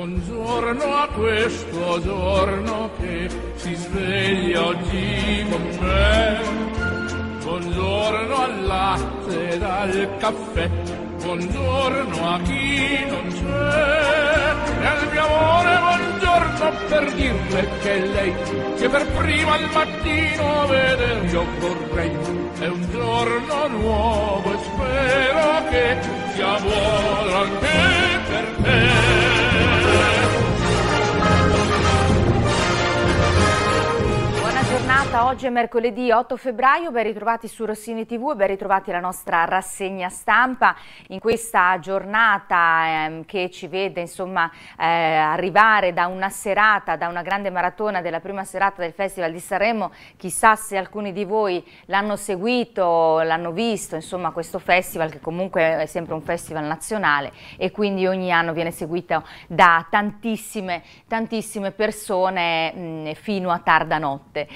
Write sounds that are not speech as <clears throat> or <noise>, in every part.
Buongiorno a questo giorno che si sveglia oggi con me. Buongiorno al latte e al caffè, buongiorno a chi non c'è. E al mio amore buongiorno per dirle che lei, che per prima al mattino veder io vorrei, è un giorno nuovo e spero che sia buono anche per te. giornata, oggi è mercoledì 8 febbraio, ben ritrovati su Rossini TV e ben ritrovati alla nostra rassegna stampa in questa giornata ehm, che ci vede insomma eh, arrivare da una serata, da una grande maratona della prima serata del Festival di Sanremo, chissà se alcuni di voi l'hanno seguito, l'hanno visto, insomma questo festival che comunque è sempre un festival nazionale e quindi ogni anno viene seguito da tantissime, tantissime persone mh, mm, fino a tarda notte.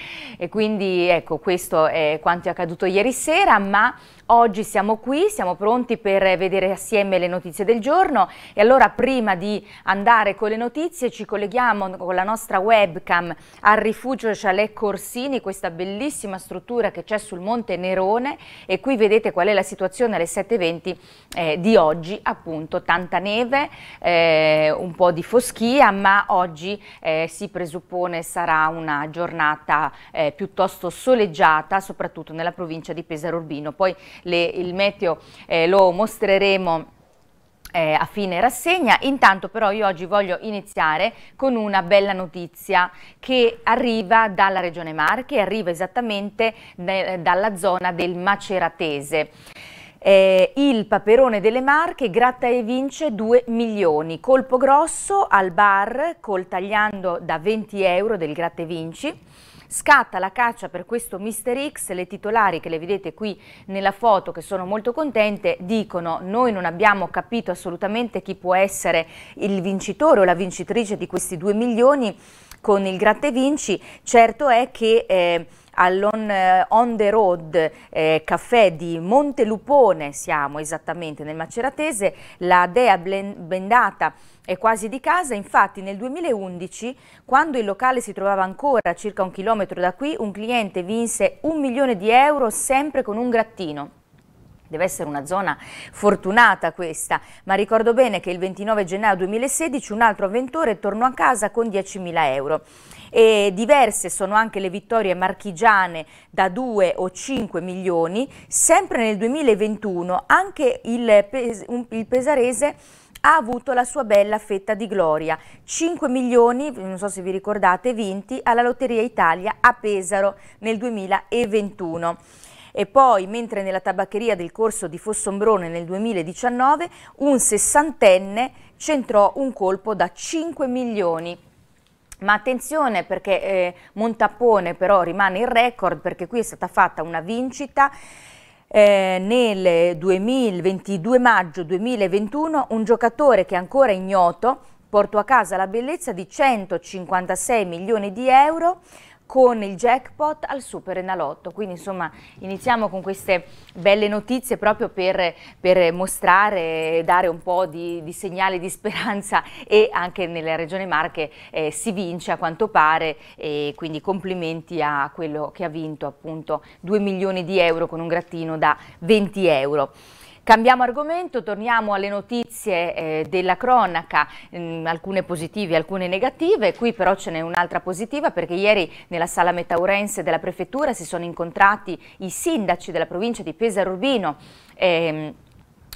E quindi ecco, questo è quanto è accaduto ieri sera, ma Oggi siamo qui, siamo pronti per vedere assieme le notizie del giorno e allora prima di andare con le notizie ci colleghiamo con la nostra webcam al rifugio Chalet Corsini, questa bellissima struttura che c'è sul Monte Nerone e qui vedete qual è la situazione alle 7.20 eh, di oggi, appunto tanta neve, eh, un po' di foschia, ma oggi eh, si presuppone sarà una giornata eh, piuttosto soleggiata, soprattutto nella provincia di Pesaro Urbino. Poi le, il meteo eh, lo mostreremo eh, a fine rassegna. Intanto però io oggi voglio iniziare con una bella notizia che arriva dalla Regione Marche, arriva esattamente eh, dalla zona del Maceratese. Eh, il Paperone delle Marche gratta e vince 2 milioni. Colpo grosso al bar col tagliando da 20 euro del gratta e vinci. Scatta la caccia per questo Mister X, le titolari che le vedete qui nella foto che sono molto contente dicono noi non abbiamo capito assolutamente chi può essere il vincitore o la vincitrice di questi 2 milioni con il Gratte Vinci, certo è che... Eh, all'on eh, on the road eh, caffè di Montelupone, siamo esattamente nel Maceratese, la dea bendata è quasi di casa, infatti nel 2011, quando il locale si trovava ancora a circa un chilometro da qui, un cliente vinse un milione di euro sempre con un grattino. Deve essere una zona fortunata questa, ma ricordo bene che il 29 gennaio 2016 un altro avventore tornò a casa con 10.000 euro. E diverse sono anche le vittorie marchigiane da 2 o 5 milioni. Sempre nel 2021 anche il, pes il pesarese ha avuto la sua bella fetta di gloria. 5 milioni, non so se vi ricordate, vinti alla Lotteria Italia a Pesaro nel 2021 e poi mentre nella tabaccheria del corso di Fossombrone nel 2019 un sessantenne centrò un colpo da 5 milioni. Ma attenzione perché eh, Montappone però rimane il record perché qui è stata fatta una vincita eh, nel 2022 maggio 2021 un giocatore che è ancora ignoto portò a casa la bellezza di 156 milioni di euro con il jackpot al Super Enalotto. Quindi insomma iniziamo con queste belle notizie proprio per, per mostrare e dare un po' di, di, segnale di speranza <laughs> e anche nella regione Marche eh, si vince a quanto pare e quindi complimenti a quello che ha vinto appunto 2 milioni di euro con un grattino da 20 euro. Cambiamo argomento, torniamo alle notizie eh, della cronaca, mh, mm, alcune positive, alcune negative, qui però ce n'è un'altra positiva perché ieri nella sala metaurense della prefettura si sono incontrati i sindaci della provincia di Pesaro Urbino ehm,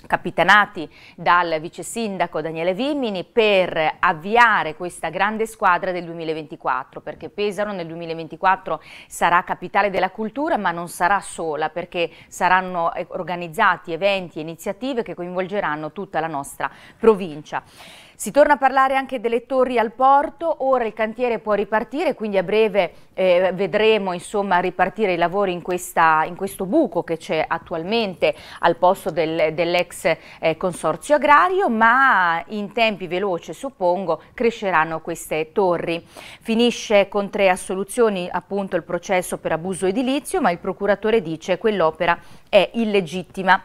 capitanati dal vice sindaco Daniele Vimini per avviare questa grande squadra del 2024 perché Pesaro nel 2024 sarà capitale della cultura ma non sarà sola perché saranno eh, organizzati eventi e iniziative che coinvolgeranno tutta la nostra provincia. Si torna a parlare anche delle torri al porto, ora il cantiere può ripartire, quindi a breve eh, vedremo insomma, ripartire i lavori in, questa, in questo buco che c'è attualmente al posto del, dell'ex eh, consorzio agrario, ma in tempi veloci suppongo cresceranno queste torri. Finisce con tre assoluzioni appunto il processo per abuso edilizio, ma il procuratore dice che quell'opera è illegittima.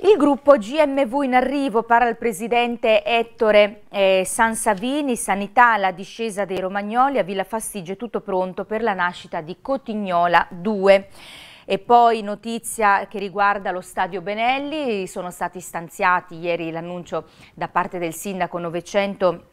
Il gruppo GMV in arrivo, parla il presidente Ettore eh, Sansavini, sanità, la discesa dei Romagnoli, a Villa Fastigio è tutto pronto per la nascita di Cotignola 2. E poi notizia che riguarda lo stadio Benelli, sono stati stanziati ieri l'annuncio da parte del sindaco 900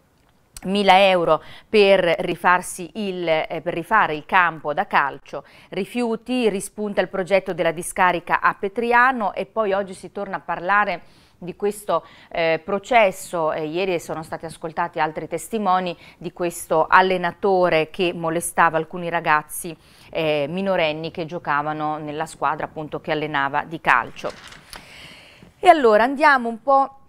1000 euro per, il, eh, per, rifare il campo da calcio, rifiuti, rispunta il progetto della discarica a Petriano e poi oggi si torna a parlare di questo eh, processo, eh, ieri sono stati ascoltati altri testimoni di questo allenatore che molestava alcuni ragazzi eh, minorenni che giocavano nella squadra appunto che allenava di calcio. E allora andiamo un po'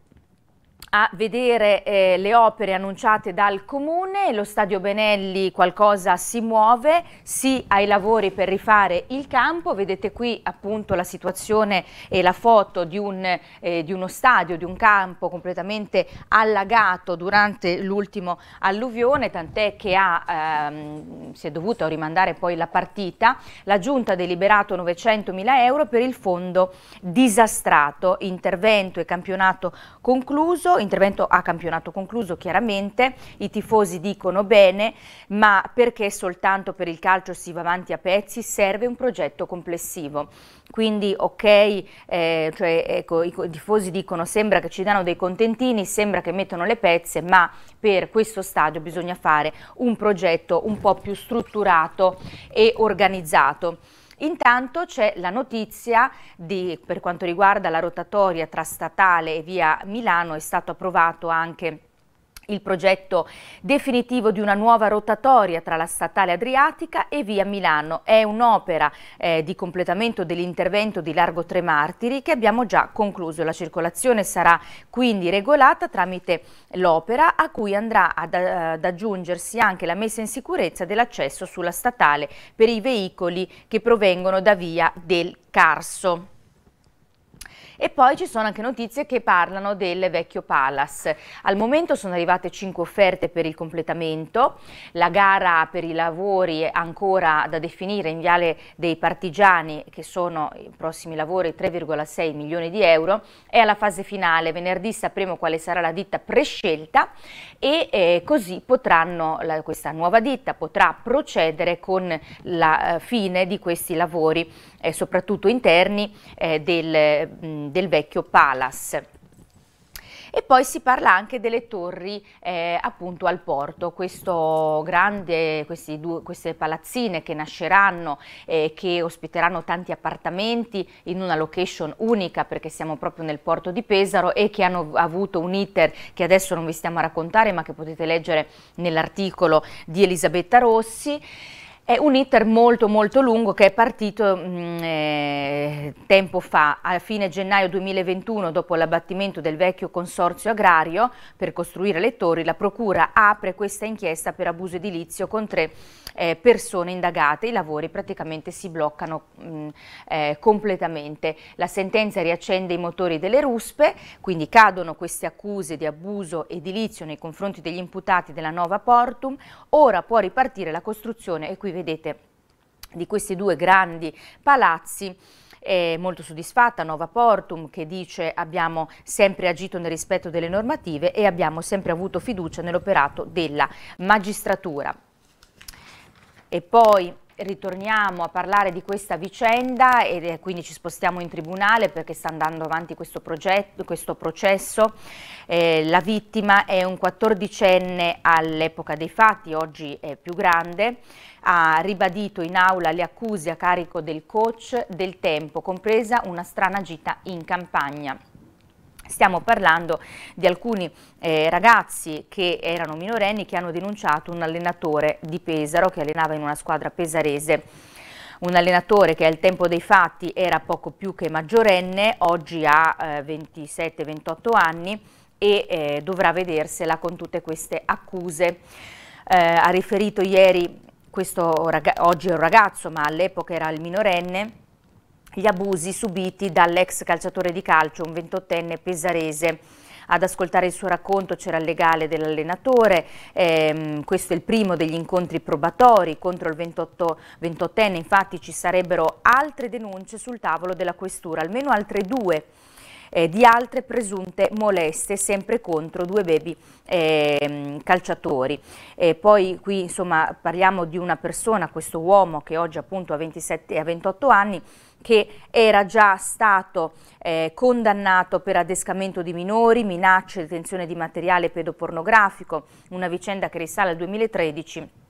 a vedere eh, le opere annunciate dal comune, lo stadio Benelli qualcosa si muove, sì ai lavori per rifare il campo, vedete qui appunto la situazione e la foto di, un, eh, di uno stadio, di un campo completamente allagato durante l'ultimo alluvione, tant'è che ha, ehm, si è dovuto rimandare poi la partita, la giunta ha deliberato 900 mila euro per il fondo disastrato, intervento e campionato concluso, intervento a campionato concluso chiaramente, i tifosi dicono bene, ma perché soltanto per il calcio si va avanti a pezzi serve un progetto complessivo. Quindi ok, eh, cioè, ecco, i, i tifosi dicono sembra che ci danno dei contentini, sembra che mettono le pezze, ma per questo stadio bisogna fare un progetto un po' più strutturato e organizzato. Intanto c'è la notizia di, per quanto riguarda la rotatoria tra statale e via Milano, è stato approvato anche il progetto definitivo di una nuova rotatoria tra la statale Adriatica e via Milano è un'opera eh, di completamento dell'intervento di Largo Tre Martiri che abbiamo già concluso. La circolazione sarà quindi regolata tramite l'opera a cui andrà ad, eh, ad aggiungersi anche la messa in sicurezza dell'accesso sulla statale per i veicoli che provengono da via del Carso. E poi ci sono anche notizie che parlano del vecchio Palace. Al momento sono arrivate 5 offerte per il completamento, la gara per i lavori è ancora da definire in Viale dei Partigiani, che sono i prossimi lavori 3,6 milioni di euro, è alla fase finale. Venerdì sapremo quale sarà la ditta prescelta e eh, così potranno, la, questa nuova ditta potrà procedere con la eh, fine di questi lavori, eh, soprattutto interni, eh, del... Mh, mm, Ehm, del vecchio Palace. E poi si parla anche delle torri eh, appunto al porto, grande, due, queste palazzine che nasceranno, eh, che ospiteranno tanti appartamenti in una location unica perché siamo proprio nel porto di Pesaro e che hanno avuto un iter che adesso non vi stiamo a raccontare ma che potete leggere nell'articolo di Elisabetta Rossi. È un iter molto molto lungo che è partito mm, eh, tempo fa, a fine gennaio 2021 dopo l'abbattimento del vecchio consorzio agrario per costruire le torri, la procura apre questa inchiesta per abuso edilizio con tre eh, persone indagate, i lavori praticamente si bloccano mh, mm, eh, completamente. La sentenza riaccende i motori delle ruspe, quindi cadono queste accuse di abuso edilizio nei confronti degli imputati della nuova Portum, ora può ripartire la costruzione e qui vedete, di questi due grandi palazzi molto soddisfatta, Nova Portum, che dice abbiamo sempre agito nel rispetto delle normative e abbiamo sempre avuto fiducia nell'operato della magistratura. E poi ritorniamo a parlare di questa vicenda e quindi ci spostiamo in tribunale perché sta andando avanti questo, progetto, questo processo. Eh, la vittima è un quattordicenne all'epoca dei fatti, oggi è più grande, ha ribadito in aula le accuse a carico del coach del tempo, compresa una strana gita in campagna. Stiamo parlando di alcuni eh, ragazzi che erano minorenni che hanno denunciato un allenatore di Pesaro che allenava in una squadra pesarese. Un allenatore che al tempo dei fatti era poco più che maggiorenne, oggi ha eh, 27-28 anni e eh, dovrà vedersela con tutte queste accuse. Eh, ha riferito ieri, questo oggi è un ragazzo ma all'epoca era il minorenne, gli abusi subiti dall'ex calciatore di calcio, un 28enne pesarese. Ad ascoltare il suo racconto c'era il legale dell'allenatore, ehm, questo è il primo degli incontri probatori contro il 28, 28enne, infatti ci sarebbero altre denunce sul tavolo della questura, almeno altre due. Eh, di altre presunte moleste sempre contro due baby eh, calciatori. Eh, poi qui insomma parliamo di una persona, questo uomo che oggi appunto ha 27, ha 28 anni, che era già stato eh, condannato per adescamento di minori, minacce, detenzione di materiale pedopornografico, una vicenda che risale al 2013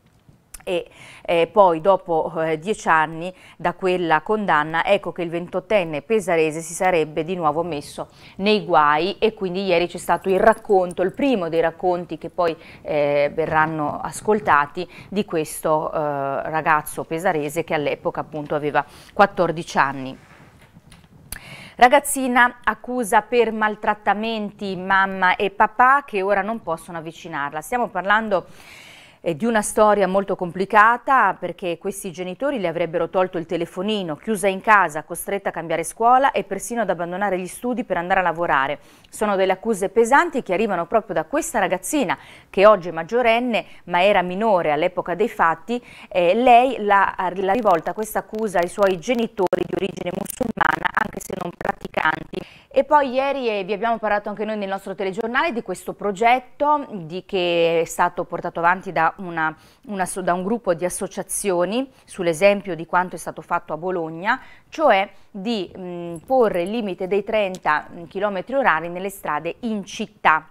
e eh, poi dopo eh, dieci anni da quella condanna ecco che il ventottenne pesarese si sarebbe di nuovo messo nei guai e quindi ieri c'è stato il racconto, il primo dei racconti che poi eh, verranno ascoltati di questo eh, ragazzo pesarese che all'epoca appunto aveva 14 anni. Ragazzina accusa per maltrattamenti mamma e papà che ora non possono avvicinarla. Stiamo parlando di di una storia molto complicata perché questi genitori le avrebbero tolto il telefonino, chiusa in casa, costretta a cambiare scuola e persino ad abbandonare gli studi per andare a lavorare. Sono delle accuse pesanti che arrivano proprio da questa ragazzina che oggi è maggiorenne ma era minore all'epoca dei fatti. Eh, lei l'ha rivolta questa accusa ai suoi genitori di origine musulmana anche se non praticanti. E poi ieri eh, vi abbiamo parlato anche noi nel nostro telegiornale di questo progetto di, che è stato portato avanti da una, una, da un gruppo di associazioni sull'esempio di quanto è stato fatto a Bologna, cioè di mh, porre il limite dei 30 km orari nelle strade in città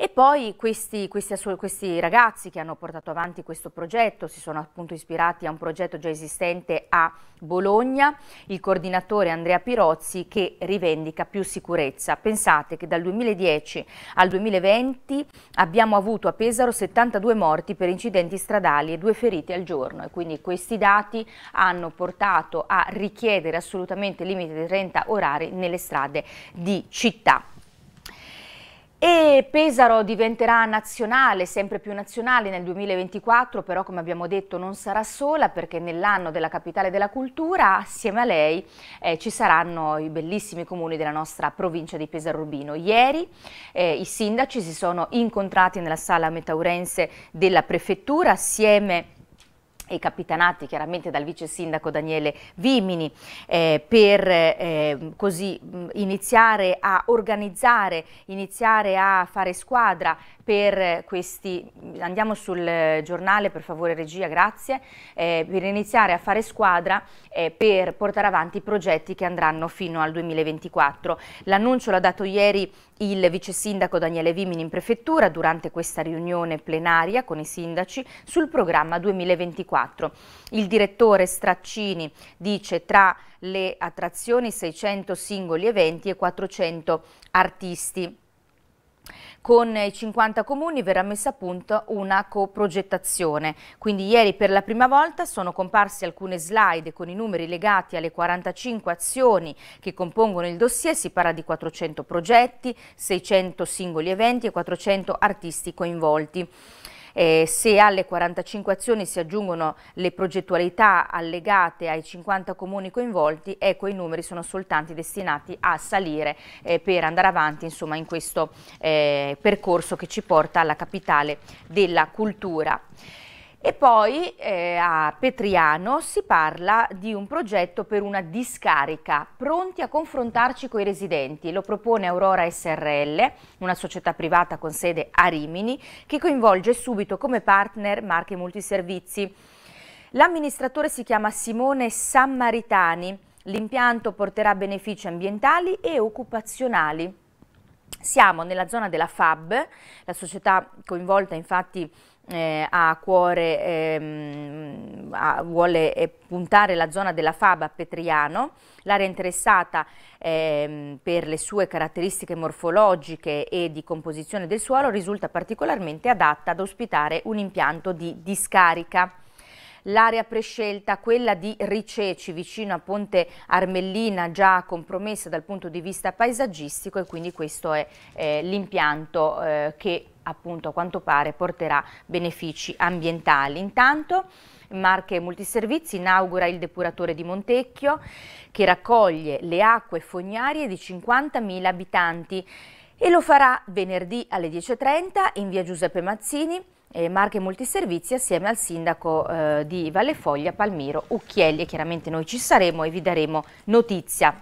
e poi questi, questi, questi, ragazzi che hanno portato avanti questo progetto si sono appunto ispirati a un progetto già esistente a Bologna, il coordinatore Andrea Pirozzi che rivendica più sicurezza. Pensate che dal 2010 al 2020 abbiamo avuto a Pesaro 72 morti per incidenti stradali e due feriti al giorno e quindi questi dati hanno portato a richiedere assolutamente il limite dei 30 orari nelle strade di città. E Pesaro diventerà nazionale, sempre più nazionale nel 2024, però come abbiamo detto non sarà sola perché nell'anno della capitale della cultura assieme a lei eh, ci saranno i bellissimi comuni della nostra provincia di Pesaro Urbino. Ieri eh, i sindaci si sono incontrati nella sala metaurense della prefettura assieme a e capitanati chiaramente dal vice sindaco Daniele Vimini eh, per eh, così mh, iniziare a organizzare, iniziare a fare squadra per questi, andiamo sul giornale per favore regia, grazie, eh, per iniziare a fare squadra eh, per portare avanti i progetti che andranno fino al 2024. L'annuncio l'ha dato ieri il vice sindaco Daniele Vimini in prefettura durante questa riunione plenaria con i sindaci sul programma 2024. Il direttore Straccini dice tra le attrazioni 600 singoli eventi e 400 artisti. Con i 50 comuni verrà messa a punto una coprogettazione. Quindi ieri per la prima volta sono comparse alcune slide con i numeri legati alle 45 azioni che compongono il dossier. Si parla di 400 progetti, 600 singoli eventi e 400 artisti coinvolti. Eh, se alle 45 azioni si aggiungono le progettualità allegate ai 50 comuni coinvolti, ecco i numeri sono soltanto destinati a salire eh, per andare avanti insomma, in questo eh, percorso che ci porta alla capitale della cultura. E poi eh, a Petriano si parla di un progetto per una discarica, pronti a confrontarci con i residenti. Lo propone Aurora SRL, una società privata con sede a Rimini, che coinvolge subito come partner Marche Multiservizi. L'amministratore si chiama Simone Sammaritani. L'impianto porterà benefici ambientali e occupazionali. Siamo nella zona della FAB, la società coinvolta infatti eh, a cuore, ehm, a, vuole eh, puntare la zona della Faba a Petriano, l'area interessata ehm, per le sue caratteristiche morfologiche e di composizione del suolo risulta particolarmente adatta ad ospitare un impianto di discarica. L'area prescelta, quella di Riceci, vicino a Ponte Armellina, già compromessa dal punto di vista paesaggistico e quindi questo è eh, l'impianto eh, che appunto a quanto pare porterà benefici ambientali. Intanto Marche Multiservizi inaugura il depuratore di Montecchio che raccoglie le acque fognarie di 50.000 abitanti e lo farà venerdì alle 10.30 in via Giuseppe Mazzini eh, Marche Multiservizi assieme al sindaco eh, di Valle Foglia Palmiro Ucchielli chiaramente noi ci saremo e vi daremo notizia.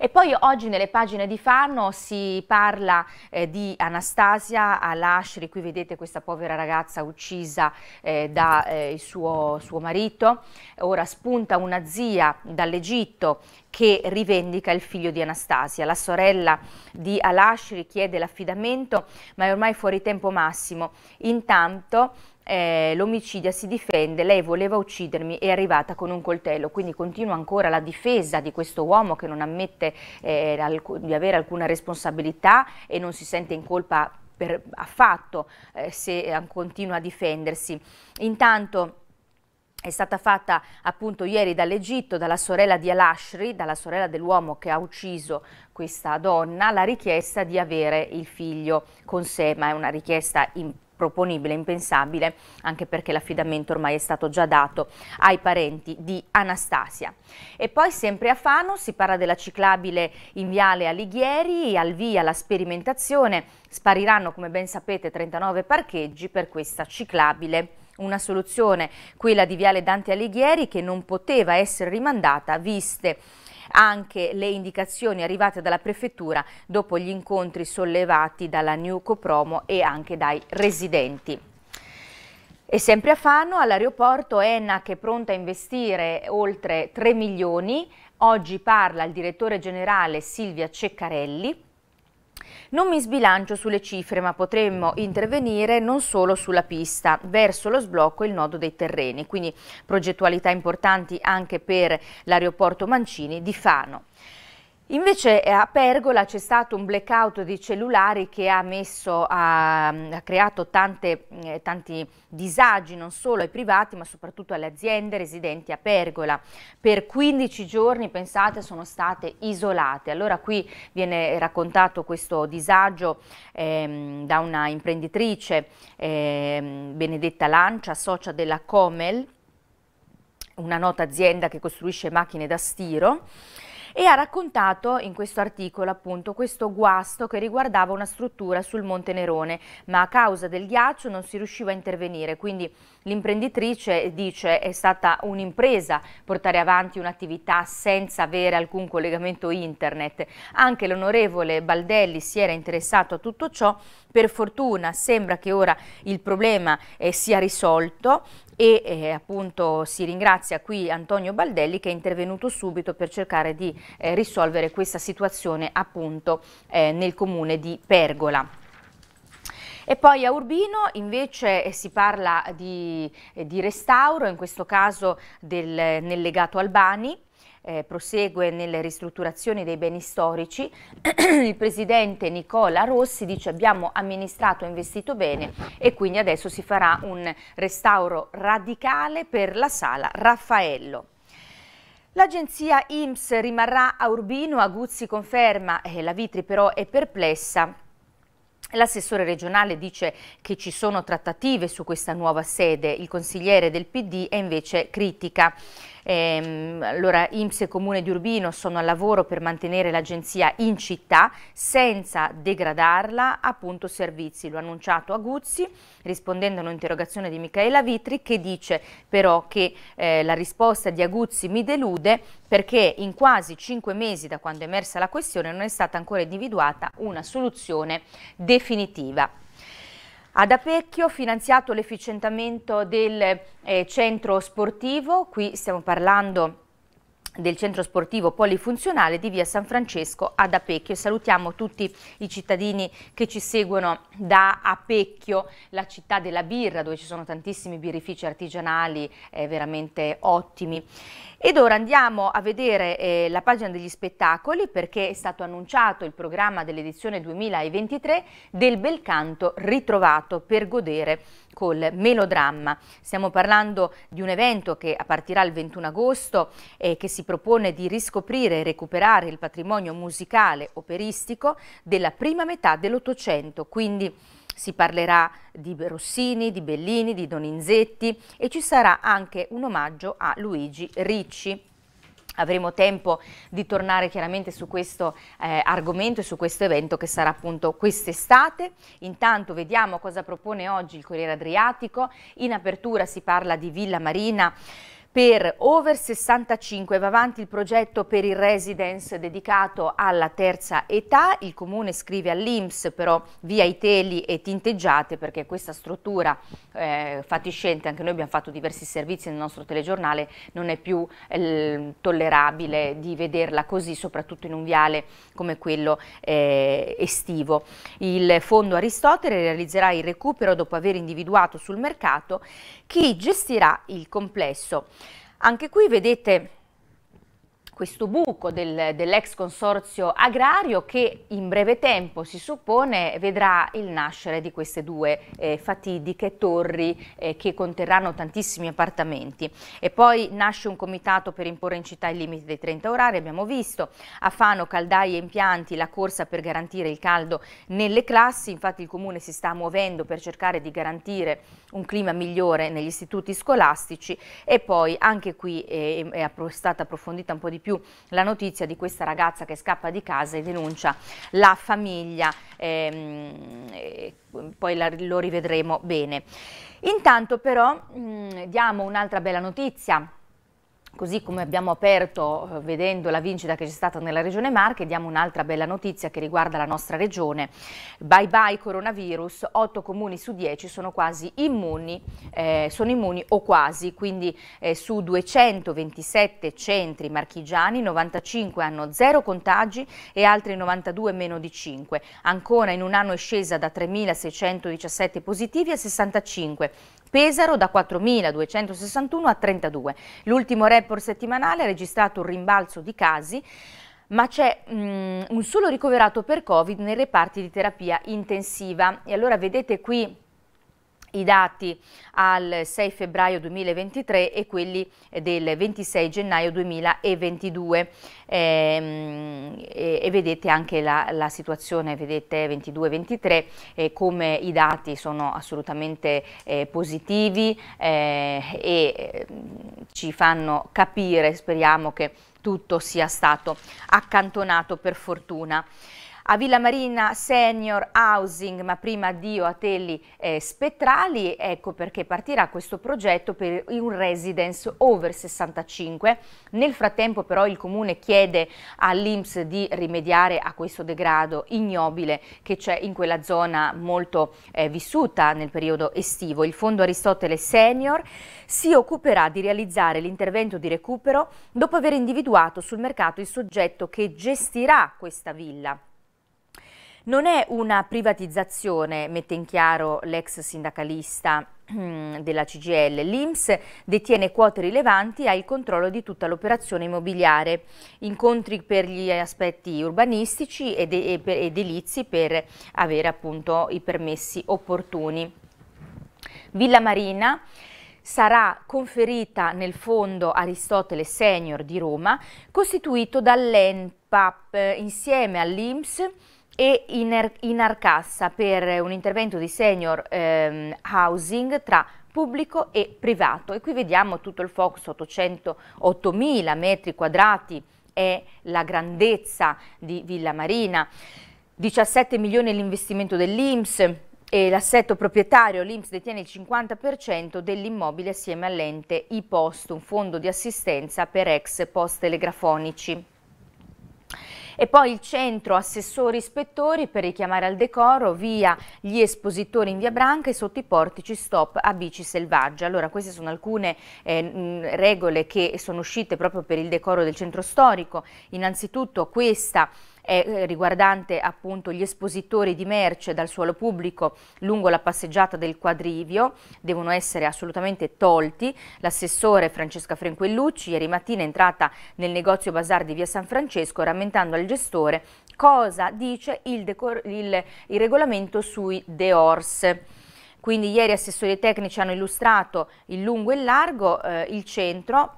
E poi oggi nelle pagine di Fano si parla eh, di Anastasia Alashri, qui vedete questa povera ragazza uccisa eh, da eh, suo, suo marito, ora spunta una zia dall'Egitto che rivendica il figlio di Anastasia. La sorella di Alashri chiede l'affidamento ma è ormai fuori tempo massimo. Intanto eh, l'omicida si difende, lei voleva uccidermi, è arrivata con un coltello, quindi continua ancora la difesa di questo uomo che non ammette eh, di avere alcuna responsabilità e non si sente in colpa per, affatto eh, se eh, continua a difendersi. Intanto è stata fatta appunto ieri dall'Egitto, dalla sorella di Al-Ashri, dalla sorella dell'uomo che ha ucciso questa donna, la richiesta di avere il figlio con sé, ma è una richiesta importante proponibile, impensabile, anche perché l'affidamento ormai è stato già dato ai parenti di Anastasia. E poi sempre a Fano si parla della ciclabile in Viale Alighieri, al via la sperimentazione, spariranno come ben sapete 39 parcheggi per questa ciclabile una soluzione, quella di Viale Dante Alighieri, che non poteva essere rimandata, viste anche le indicazioni arrivate dalla Prefettura dopo gli incontri sollevati dalla New Copromo e anche dai residenti. E sempre a Fano, all'aeroporto ENAC è pronta a investire oltre 3 milioni. Oggi parla il direttore generale Silvia Ceccarelli. Non mi sbilancio sulle cifre, ma potremmo intervenire non solo sulla pista, verso lo sblocco e il nodo dei terreni, quindi progettualità importanti anche per l'aeroporto Mancini di Fano. Invece eh, a Pergola c'è stato un blackout di cellulari che ha, messo, ha, mm, ha creato tante, mm, eh, tanti disagi non solo ai privati ma soprattutto alle aziende residenti a Pergola. Per 15 giorni, pensate, sono state isolate. Allora qui viene raccontato questo disagio ehm, da una imprenditrice, ehm, Benedetta Lancia, socia della Comel, una nota azienda che costruisce macchine da stiro e ha raccontato in questo articolo appunto questo guasto che riguardava una struttura sul Monte Nerone, ma a causa del ghiaccio non si riusciva a intervenire, quindi l'imprenditrice dice è stata un'impresa portare avanti un'attività senza avere alcun collegamento internet. Anche l'onorevole Baldelli si era interessato a tutto ciò, per fortuna sembra che ora il problema eh, sia risolto e eh, appunto si ringrazia qui Antonio Baldelli che è intervenuto subito per cercare di eh, risolvere questa situazione appunto eh, nel comune di Pergola. E poi a Urbino invece eh, si parla di, eh, di, restauro, in questo caso del, nel legato Albani. Eh, prosegue nelle ristrutturazioni dei beni storici. <clears throat> Il presidente Nicola Rossi dice abbiamo amministrato e investito bene e quindi adesso si farà un restauro radicale per la sala Raffaello. L'agenzia IMS rimarrà a Urbino, Aguzzi conferma, eh, la Vitri però è perplessa L'assessore regionale dice che ci sono trattative su questa nuova sede, il consigliere del PD è invece critica. Ehm, allora, IMS e Comune di Urbino sono al lavoro per mantenere l'agenzia in città senza degradarla a punto servizi. Lo ha annunciato Aguzzi rispondendo a un'interrogazione di Michaela Vitri che dice però che eh, la risposta di Aguzzi mi delude perché in quasi cinque mesi da quando è emersa la questione non è stata ancora individuata una soluzione definitiva. Ad Apecchio finanziato l'efficientamento del eh, centro sportivo, qui stiamo parlando del centro sportivo polifunzionale di via San Francesco ad Apecchio. Salutiamo tutti i cittadini che ci seguono da Apecchio, la città della birra dove ci sono tantissimi birrifici artigianali eh, veramente ottimi. Ed ora andiamo a vedere eh, la pagina degli spettacoli perché è stato annunciato il programma dell'edizione 2023 del bel canto ritrovato per godere col melodramma. Stiamo parlando di un evento che partirà il 21 agosto e che si propone di riscoprire e recuperare il patrimonio musicale operistico della prima metà dell'Ottocento, quindi si parlerà di Rossini, di Bellini, di Donizetti e ci sarà anche un omaggio a Luigi Ricci. Avremo tempo di tornare chiaramente su questo eh, argomento e su questo evento che sarà appunto quest'estate. Intanto vediamo cosa propone oggi il Corriere Adriatico. In apertura si parla di Villa Marina per over 65 va avanti il progetto per il residence dedicato alla terza età, il comune scrive all'Inps però via i teli e tinteggiate perché questa struttura eh, fatiscente, anche noi abbiamo fatto diversi servizi nel nostro telegiornale, non è più eh, tollerabile di vederla così, soprattutto in un viale come quello eh, estivo. Il fondo Aristotele realizzerà il recupero dopo aver individuato sul mercato chi gestirà il complesso. Anche qui vedete questo buco del, dell'ex consorzio agrario che in breve tempo si suppone vedrà il nascere di queste due eh, fatidiche torri eh, che conterranno tantissimi appartamenti. E poi nasce un comitato per imporre in città il limite dei 30 orari, abbiamo visto, a Fano, Caldaie e Impianti la corsa per garantire il caldo nelle classi, infatti il Comune si sta muovendo per cercare di garantire un clima migliore negli istituti scolastici e poi anche qui eh, è stata approfondita un po' di più più la notizia di questa ragazza che scappa di casa e denuncia la famiglia, ehm, poi la, lo rivedremo bene. Intanto però mh, mm, diamo un'altra bella notizia Così come abbiamo aperto eh, vedendo la vincita che c'è stata nella regione Marche, diamo un'altra bella notizia che riguarda la nostra regione. Bye bye coronavirus, 8 comuni su 10 sono quasi immuni, eh, sono immuni o quasi, quindi eh, su 227 centri marchigiani 95 hanno 0 contagi e altri 92 meno di 5. Ancora in un anno è scesa da 3.617 positivi a 65 Pesaro da 4.261 a 32. L'ultimo report settimanale ha registrato un rimbalzo di casi ma c'è mm, un solo ricoverato per Covid nei reparti di terapia intensiva. E allora vedete qui i dati al 6 febbraio 2023 e quelli eh, del 26 gennaio 2022 ehm, e, e vedete anche la, la situazione 22-23 eh, come i dati sono assolutamente eh, positivi eh, e mm, ci fanno capire speriamo che tutto sia stato accantonato per fortuna a Villa Marina Senior Housing, ma prima Dio a teli eh, spettrali, ecco perché partirà questo progetto per un residence over 65. Nel frattempo però il Comune chiede all'Inps di rimediare a questo degrado ignobile che c'è in quella zona molto eh, vissuta nel periodo estivo. Il Fondo Aristotele Senior si occuperà di realizzare l'intervento di recupero dopo aver individuato sul mercato il soggetto che gestirà questa villa. Non è una privatizzazione, mette in chiaro l'ex sindacalista <clears throat> della CGL. L'Inps detiene quote rilevanti e ha il controllo di tutta l'operazione immobiliare, incontri per gli aspetti urbanistici ed, edilizi per avere appunto i permessi opportuni. Villa Marina sarà conferita nel fondo Aristotele Senior di Roma, costituito dall'ENPAP eh, insieme all'Inps e in, er-, in Arcassa per un intervento di senior ehm, housing tra pubblico e privato. E qui vediamo tutto il focus, 808.000 metri quadrati è la grandezza di Villa Marina, 17 milioni l'investimento dell'Inps, e l'assetto proprietario, l'Inps detiene il 50% dell'immobile assieme all'ente IPOST, un fondo di assistenza per ex post telegrafonici. E poi il centro assessori ispettori per richiamare al decoro via gli espositori in via Branca e sotto i portici stop a bici selvaggia. Allora queste sono alcune eh, regole che sono uscite proprio per il decoro del centro storico. Innanzitutto questa è eh, riguardante appunto gli espositori di merce dal suolo pubblico lungo la passeggiata del quadrivio, devono essere assolutamente tolti. L'assessore Francesca Frenquellucci ieri mattina è entrata nel negozio Bazar di via San Francesco rammentando al gestore cosa dice il, il, il regolamento sui deors. Quindi ieri assessori tecnici hanno illustrato il lungo e il largo, eh, il centro,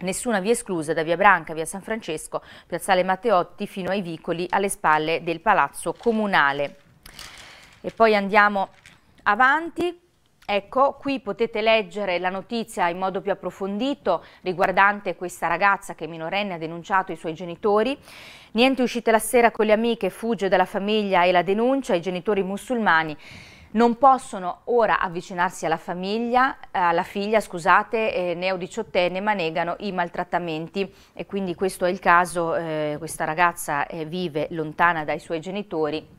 Nessuna via esclusa da via Branca, via San Francesco, piazzale Matteotti fino ai vicoli alle spalle del palazzo comunale. E poi andiamo avanti. Ecco, qui potete leggere la notizia in modo più approfondito riguardante questa ragazza che minorenne ha denunciato i suoi genitori. Niente uscite la sera con le amiche, fugge dalla famiglia e la denuncia i genitori musulmani non possono ora avvicinarsi alla, famiglia, alla figlia scusate, eh, diciottenne, ma negano i maltrattamenti e quindi questo è il caso, eh, questa ragazza eh, vive lontana dai suoi genitori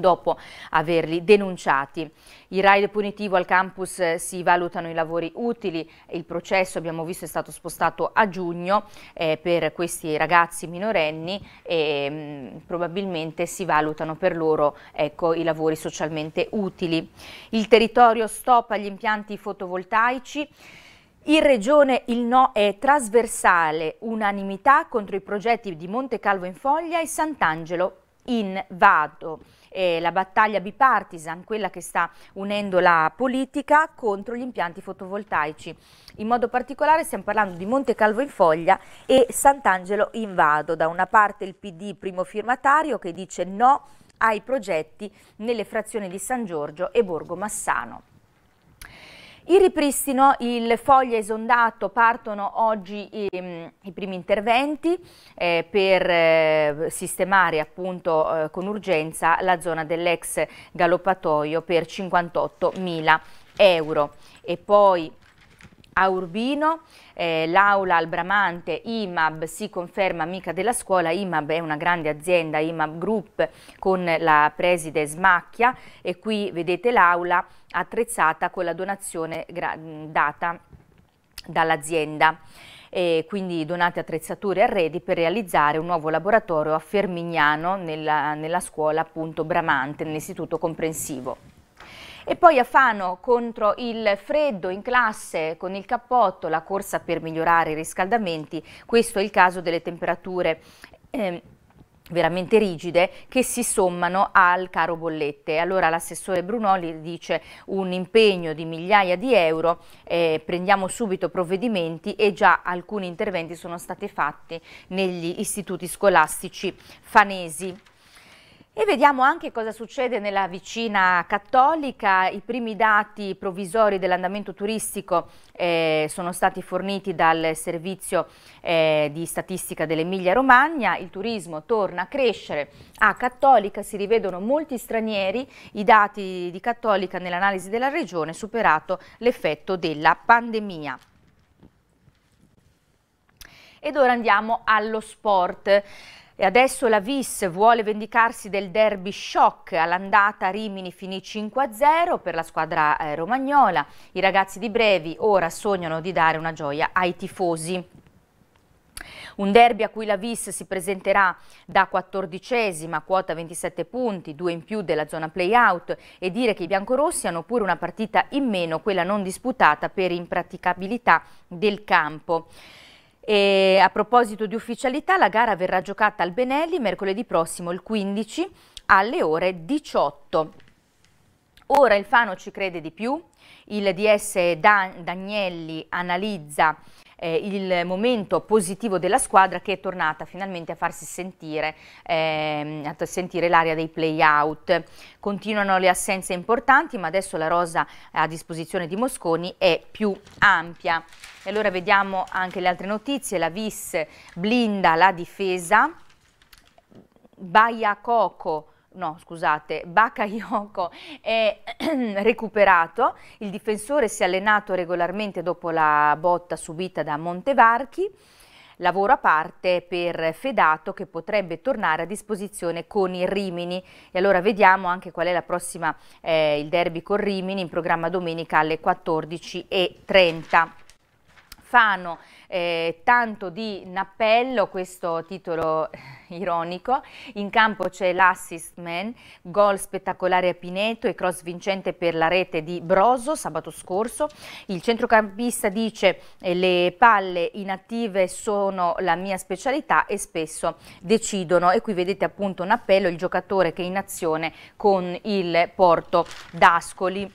dopo averli denunciati. Il raid punitivo al campus eh, si valutano i lavori utili, il processo abbiamo visto è stato spostato a giugno eh, per questi ragazzi minorenni e mh, mm, probabilmente si valutano per loro ecco, i lavori socialmente utili. Il territorio stop agli impianti fotovoltaici. In Regione il no è trasversale, unanimità contro i progetti di Monte Calvo in Foglia e Sant'Angelo in Vado eh, la battaglia bipartisan, quella che sta unendo la politica contro gli impianti fotovoltaici. In modo particolare stiamo parlando di Monte Calvo in Foglia e Sant'Angelo in Vado. Da una parte il PD primo firmatario che dice no ai progetti nelle frazioni di San Giorgio e Borgo Massano. Il ripristino, il foglio esondato, partono oggi i, ehm, i primi interventi eh, per eh, sistemare appunto eh, con urgenza la zona dell'ex galoppatoio per 58 mila euro. E poi a Urbino, eh, l'aula al Bramante, IMAB si conferma amica della scuola, IMAB è una grande azienda, IMAB Group con la preside Smacchia e qui vedete l'aula attrezzata con la donazione data dall'azienda. quindi donate attrezzature e arredi per realizzare un nuovo laboratorio a Fermignano nella, nella scuola appunto Bramante, nell'istituto comprensivo. E poi a Fano contro il freddo in classe con il cappotto, la corsa per migliorare i riscaldamenti, questo è il caso delle temperature. Eh, veramente rigide che si sommano al caro bollette. Allora l'assessore Brunoli dice un impegno di migliaia di euro, eh, prendiamo subito provvedimenti e già alcuni interventi sono stati fatti negli istituti scolastici fanesi. E vediamo anche cosa succede nella vicina cattolica. I primi dati provvisori dell'andamento turistico eh, sono stati forniti dal servizio eh, di statistica dell'Emilia Romagna. Il turismo torna a crescere. A Cattolica si rivedono molti stranieri. I dati di Cattolica nell'analisi della regione superato l'effetto della pandemia. Ed ora andiamo allo sport. E adesso la Vis vuole vendicarsi del derby shock. All'andata Rimini finì 5-0 per la squadra eh, romagnola. I ragazzi di Brevi ora sognano di dare una gioia ai tifosi. Un derby a cui la Vis si presenterà da quattordicesima, quota 27 punti, due in più della zona play-out e dire che i biancorossi hanno pure una partita in meno, quella non disputata per impraticabilità del campo. E a proposito di ufficialità, la gara verrà giocata al Benelli mercoledì prossimo, il 15, alle ore 18. Ora il Fano ci crede di più, il DS Dan Dagnelli analizza eh, il momento positivo della squadra che è tornata finalmente a farsi sentire, ehm, a sentire l'area dei play-out. Continuano le assenze importanti, ma adesso la rosa a disposizione di Mosconi è più ampia. E allora vediamo anche le altre notizie, la VIS blinda la difesa, Baia Coco no scusate, Bakayoko è <clears throat> recuperato, il difensore si è allenato regolarmente dopo la botta subita da Montevarchi, lavoro a parte per Fedato che potrebbe tornare a disposizione con il Rimini e allora vediamo anche qual è la prossima, eh, il derby con Rimini in programma domenica alle 14.30. Fano eh, tanto di Nappello, questo titolo eh, ironico, in campo c'è l'assist man, gol spettacolare a Pineto e cross vincente per la rete di Broso sabato scorso, il centrocampista dice eh, le palle inattive sono la mia specialità e spesso decidono e qui vedete appunto un appello il giocatore che è in azione con il Porto d'Ascoli.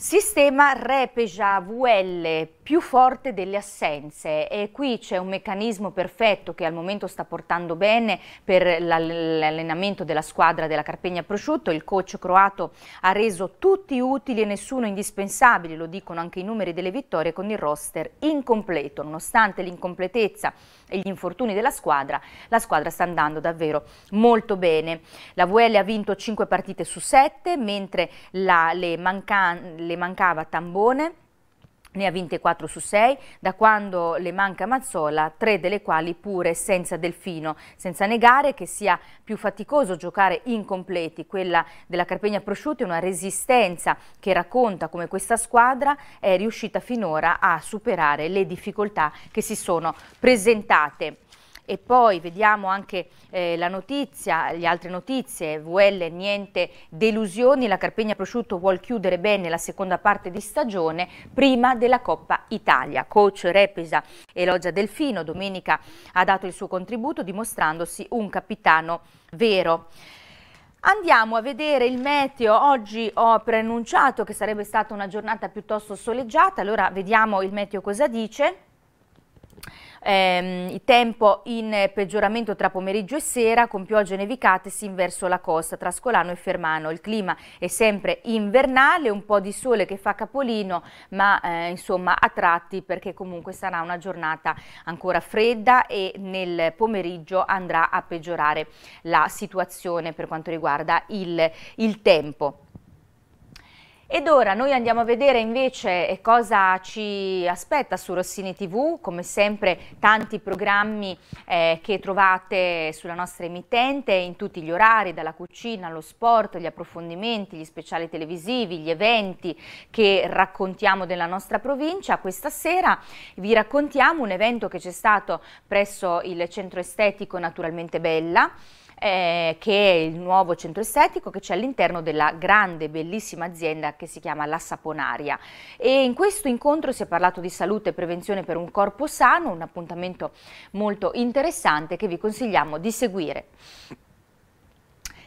Sistema Repeja VL più forte delle assenze e qui c'è un meccanismo perfetto che al momento sta portando bene per l'allenamento della squadra della Carpegna Prosciutto, il coach croato ha reso tutti utili e nessuno indispensabile, lo dicono anche i numeri delle vittorie con il roster incompleto, nonostante l'incompletezza e gli infortuni della squadra, la squadra sta andando davvero molto bene. La VL ha vinto 5 partite su 7, mentre la, le mancanze le mancava Tambone, ne ha vinte 4 su 6, da quando le manca Mazzola, tre delle quali pure senza Delfino, senza negare che sia più faticoso giocare incompleti. Quella della Carpegna Prosciutto è una resistenza che racconta come questa squadra è riuscita finora a superare le difficoltà che si sono presentate e poi vediamo anche eh, la notizia, le altre notizie, VL niente delusioni, la Carpegna Prosciutto vuole chiudere bene la seconda parte di stagione prima della Coppa Italia. Coach Repisa elogia Delfino, domenica ha dato il suo contributo dimostrandosi un capitano vero. Andiamo a vedere il meteo, oggi ho preannunciato che sarebbe stata una giornata piuttosto soleggiata, allora vediamo il meteo cosa dice. Ehm, tempo in peggioramento tra pomeriggio e sera con piogge nevicate sin verso la costa tra Scolano e Fermano. Il clima è sempre invernale, un po' di sole che fa capolino ma eh, insomma a tratti perché comunque sarà una giornata ancora fredda e nel pomeriggio andrà a peggiorare la situazione per quanto riguarda il, il tempo. Ed ora noi andiamo a vedere invece eh, cosa ci aspetta su Rossini TV, come sempre tanti programmi eh, che trovate sulla nostra emittente in tutti gli orari, dalla cucina allo sport, gli approfondimenti, gli speciali televisivi, gli eventi che raccontiamo della nostra provincia. Questa sera vi raccontiamo un evento che c'è stato presso il centro estetico Naturalmente Bella, eh, che è il nuovo centro estetico che c'è all'interno della grande, bellissima azienda che si chiama La Saponaria. E in questo incontro si è parlato di salute e prevenzione per un corpo sano, un appuntamento molto interessante che vi consigliamo di seguire.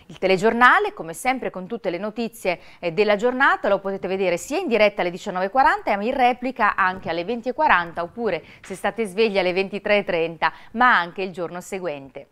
Il telegiornale, come sempre con tutte le notizie eh, della giornata, lo potete vedere sia in diretta alle 19.40 e in replica anche alle 20.40 oppure se state svegli alle 23.30 ma anche il giorno seguente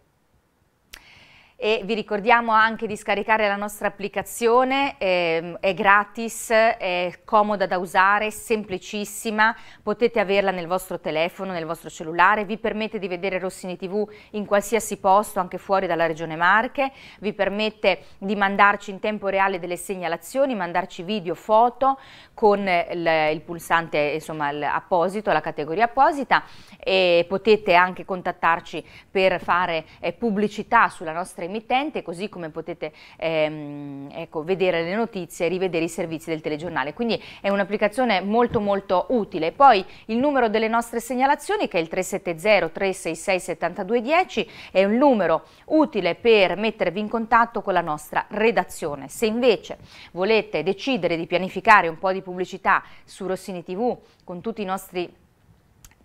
e vi ricordiamo anche di scaricare la nostra applicazione, eh, è gratis, è comoda da usare, semplicissima, potete averla nel vostro telefono, nel vostro cellulare, vi permette di vedere Rossini TV in qualsiasi posto, anche fuori dalla regione Marche, vi permette di mandarci in tempo reale delle segnalazioni, mandarci video, foto con il, il pulsante insomma, apposito, la categoria apposita e potete anche contattarci per fare eh, pubblicità sulla nostra emittente, così come potete ehm, ecco, vedere le notizie e rivedere i servizi del telegiornale. Quindi è un'applicazione molto molto utile. Poi il numero delle nostre segnalazioni che è il 370 366 7210 è un numero utile per mettervi in contatto con la nostra redazione. Se invece volete decidere di pianificare un po' di pubblicità su Rossini TV con tutti i nostri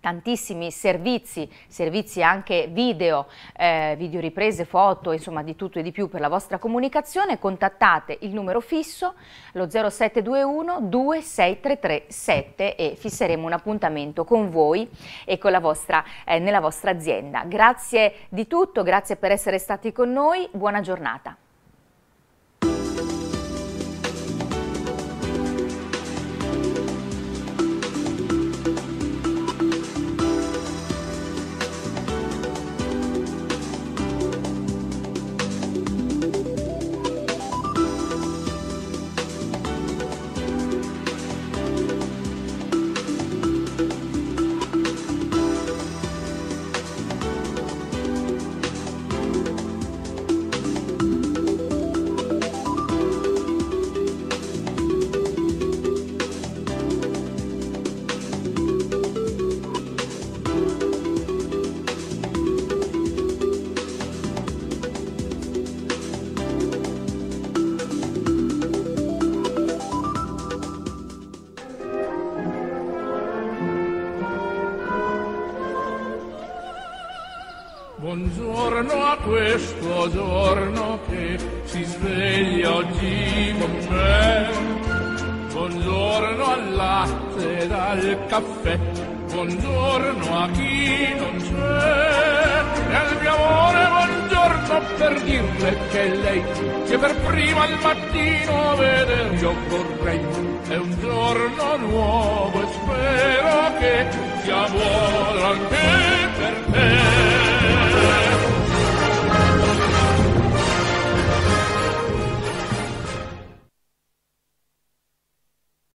tantissimi servizi, servizi anche video, eh, videoriprese, foto, insomma di tutto e di più per la vostra comunicazione, contattate il numero fisso, lo 0721 26337 e fisseremo un appuntamento con voi e con la vostra, eh, nella vostra azienda. Grazie di tutto, grazie per essere stati con noi, buona giornata. nuovo giorno che si sveglia oggi con me. Buongiorno al latte e al caffè, buongiorno a chi non c'è. E al mio amore buongiorno per dirle che lei, che per prima al mattino veder io vorrei, è